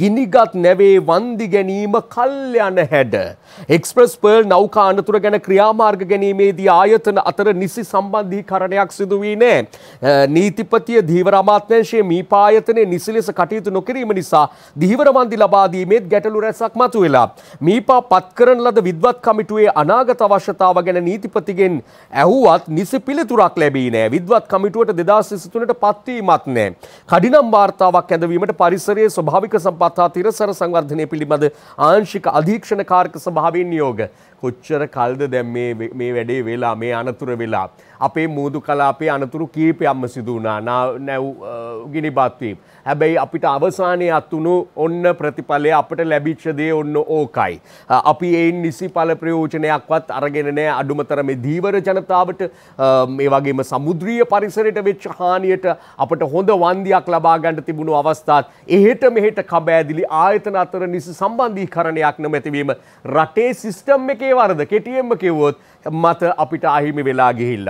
ගිනිගත් නැවේ වන්දි ගැනීම කල්යන හැඩ. එක්ස්ප්‍රස් පර්ල් නෞකා අනතුර ගැන ක්‍රියාමාර්ග ගැනීමේදී ආයතන අතර නිසි සම්බන්ධී කරණයක් සිදුවී නෑ. නීතිපතිය දීවර අමාත්‍යංශයේ මීපා ආයතනයේ නිසි ලෙස කටයුතු නොකිරීම නිසා දීවර වන්දි ලබා දීමේත් ගැටලු රැසක් මතුවෙලා. මීපා පත් කරන ලද විද්වත් කමිටුවේ අනාගත අවශ්‍යතාව ගැන නීතිපතිගෙන් ඇහුවත් නිසි පිළිතුරක් ලැබී නෑ. විද්වත් කමිටුවට 2023ට පත්වීමත් නෑ. කඩිනම් වාර්තාවක් ඇඳවීමට පරිසරයේ ස්වභාවික සම්ප පතා තිරසර සංවර්ධනය පිළිබඳ ආංශික අධීක්ෂණ කාර්ක සභාවෙන් නියෝග. කොච්චර කල්ද දැම් මේ වැඩේ වෙලා මේ අනතුර වෙලා. අපේ මූදු කලාපේ අනතුරු කීපයම්ම සිදුවනා නැව් ගිනිබත්වීම්. හැබැයි අපිට අවසානය අත්තුණු ඔන්න ප්‍රතිඵලය අපට ලැබිච්ෂදේ ඔන්න ඕකයි. අපි ඒ නිසි පල ප්‍රයෝජනයක්වත් අරගෙනනෑ අඩුමතරම දීවර ජනතාවට මේ වගේම සමුද්‍රිය පරිසරයට වෙච්ච හානියට අපට හොඳ වන්දයක් ලබාගන්න තිබුණු අවස්ථාත් එහෙට මෙහෙට කබෑදිලි ආයතන අතර නිසි සම්බන්ධී කරණයක් නොමැතිවීම රටේ සිිස්ටම් එකේ වරද කෙටියෙන්ම කිව්වොත් මත අපිට අහිමි වෙලා ගිහිල්ලම්.